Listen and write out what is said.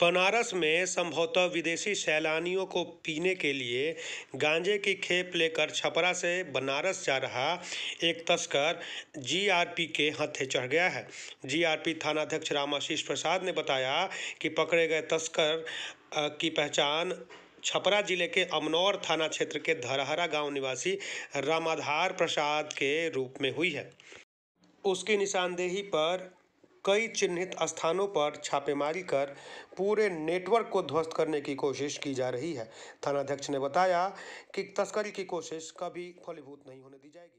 बनारस में संभवतः विदेशी सैलानियों को पीने के लिए गांजे की खेप लेकर छपरा से बनारस जा रहा एक तस्कर जीआरपी के हाथे चढ़ गया है जीआरपी थानाध्यक्ष रामाशीष प्रसाद ने बताया कि पकड़े गए तस्कर की पहचान छपरा जिले के अमनौर थाना क्षेत्र के धरहरा गांव निवासी रामाधार प्रसाद के रूप में हुई है उसकी निशानदेही पर कई चिन्हित स्थानों पर छापेमारी कर पूरे नेटवर्क को ध्वस्त करने की कोशिश की जा रही है थानाध्यक्ष ने बताया कि तस्करी की कोशिश कभी फलीभूत नहीं होने दी जाएगी